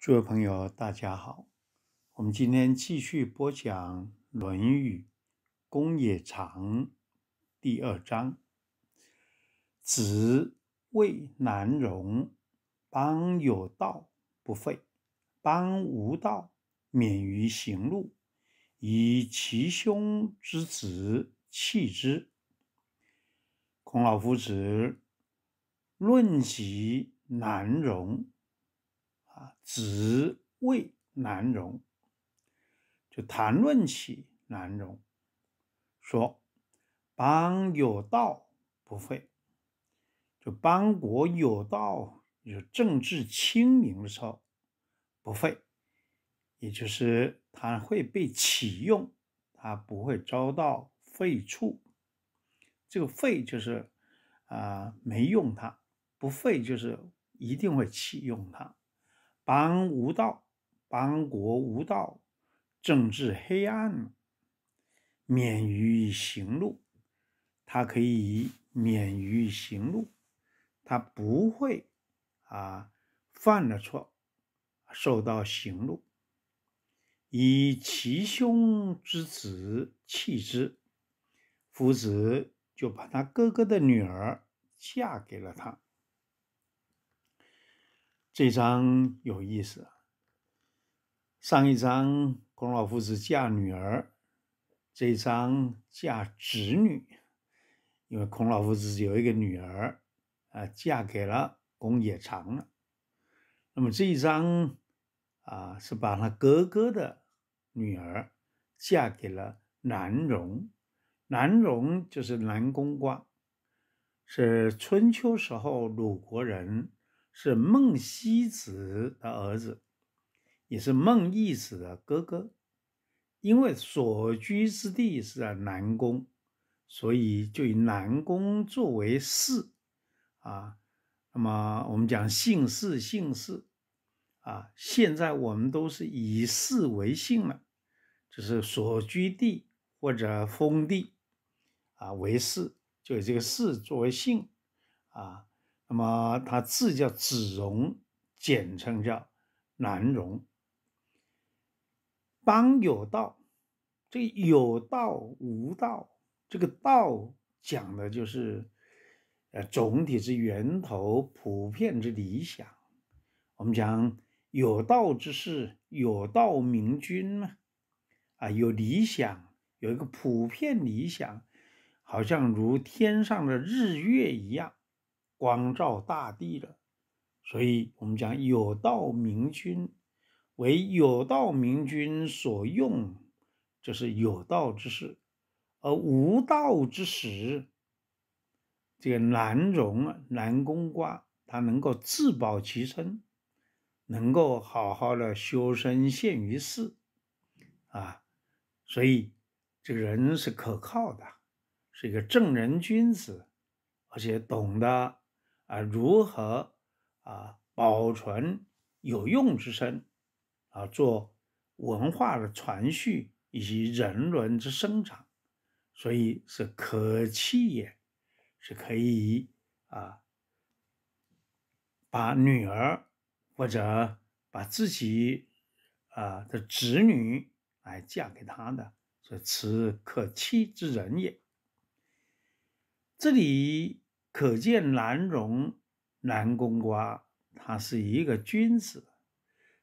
诸位朋友，大家好！我们今天继续播讲《论语·公冶长》第二章：“子谓难容。邦有道不废，邦无道免于行路。以其兄之子弃之。”孔老夫子论及难容。职位难容，就谈论起难容，说邦有道不废，就邦国有道，有政治清明的时候不废，也就是他会被启用，他不会遭到废黜。这个废就是啊没用它，不废就是一定会启用它。邦无道，邦国无道，政治黑暗，免于行路。他可以免于行路，他不会啊犯了错受到刑戮。以其兄之子弃之，夫子就把他哥哥的女儿嫁给了他。这张章有意思。上一章孔老夫子嫁女儿，这一章嫁侄女，因为孔老夫子有一个女儿，啊，嫁给了公冶长了。那么这一章，啊，是把他哥哥的女儿嫁给了南荣。南荣就是南宫寡，是春秋时候鲁国人。是孟西子的儿子，也是孟义子的哥哥。因为所居之地是在南宫，所以就以南宫作为氏。啊，那么我们讲姓氏，姓氏啊，现在我们都是以氏为姓了，就是所居地或者封地啊为氏，就以这个氏作为姓啊。那么他字叫子荣，简称叫南荣。邦有道，这有道无道，这个道讲的就是，呃，总体之源头，普遍之理想。我们讲有道之士，有道明君嘛，啊，有理想，有一个普遍理想，好像如天上的日月一样。光照大地的，所以我们讲有道明君为有道明君所用，就是有道之事；而无道之时，这个难容难宫瓜，他能够自保其身，能够好好的修身陷于世，啊，所以这个人是可靠的，是一个正人君子，而且懂得。啊，如何啊保存有用之身啊，做文化的传续以及人伦之生长，所以是可欺也，是可以啊，把女儿或者把自己啊的子女来嫁给他的，所以此可欺之人也。这里。可见南荣南宫瓜，他是一个君子。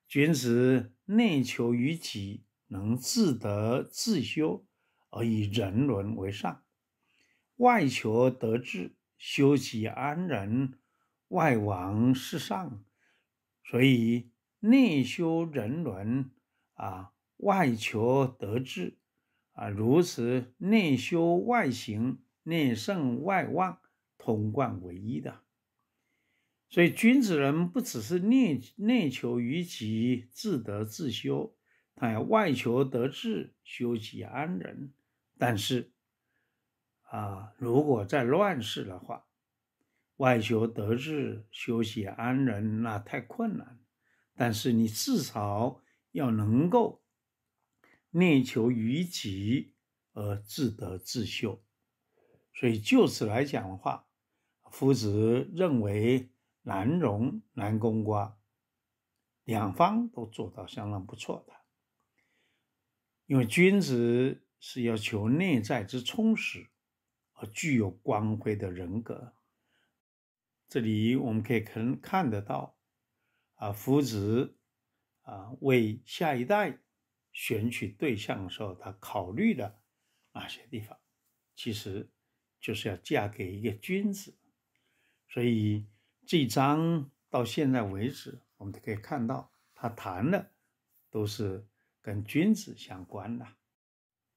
君子内求于己，能自得自修，而以人伦为上；外求得志，修己安人，外王事上。所以内修人伦啊，外求得志啊，如此内修外行，内圣外望。通贯唯一的，所以君子人不只是念念求于己自得自修，他要外求得志，修己安人。但是，啊，如果在乱世的话，外求得志，修己安人，那太困难。但是你至少要能够内求于己而自得自修。所以就此来讲的话，夫子认为，难容难攻瓜，两方都做到相当不错的。因为君子是要求内在之充实，而具有光辉的人格。这里我们可以可能看得到，啊，夫子啊，为下一代选取对象的时候，他考虑的哪些地方，其实就是要嫁给一个君子。所以这张章到现在为止，我们都可以看到，他谈的都是跟君子相关的。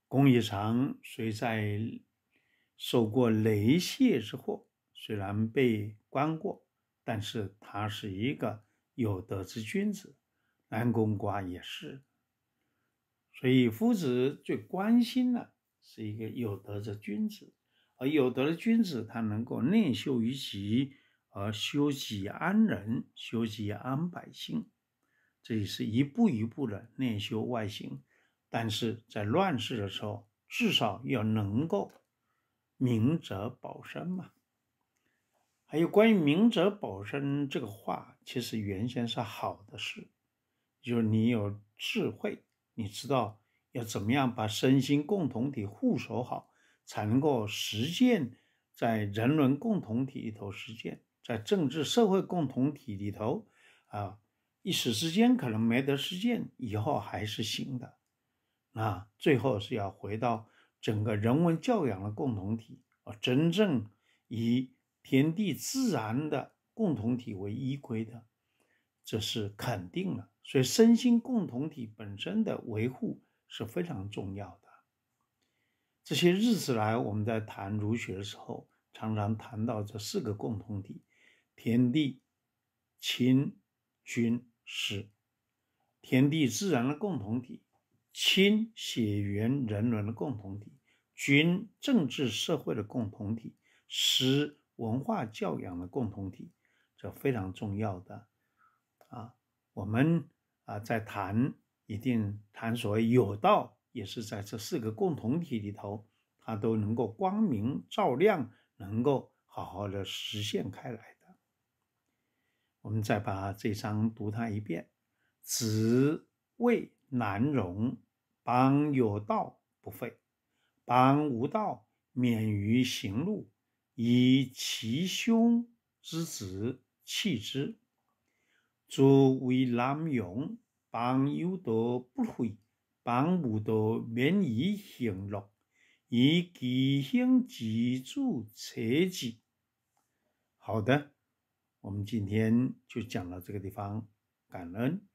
公仪长虽在受过雷泄之祸，虽然被关过，但是他是一个有德之君子。南宫寡也是，所以夫子最关心的是一个有德之君子。而有德的君子，他能够内修于己，而修己安人，修己安百姓，这也是一步一步的内修外行。但是在乱世的时候，至少要能够明哲保身嘛。还有关于明哲保身这个话，其实原先是好的事，就是你有智慧，你知道要怎么样把身心共同体护守好。才能够实践在人伦共同体里头实践，在政治社会共同体里头啊，一时之间可能没得实践，以后还是行的啊。最后是要回到整个人文教养的共同体啊，真正以天地自然的共同体为依归的，这是肯定了。所以身心共同体本身的维护是非常重要的。这些日子来，我们在谈儒学的时候，常常谈到这四个共同体：天地、亲、君、师。天地自然的共同体，亲血缘人伦的共同体，君政治社会的共同体，师文化教养的共同体，这非常重要的。啊，我们啊，在谈一定谈所谓有道。也是在这四个共同体里头，它都能够光明照亮，能够好好的实现开来的。我们再把这章读它一遍：“子为难容，邦有道不废，邦无道免于行路。以其兄之子弃之。诸为难容，邦有德不废。”讲无道，免于行乐，以自兴自主，取之。好的，我们今天就讲到这个地方，感恩。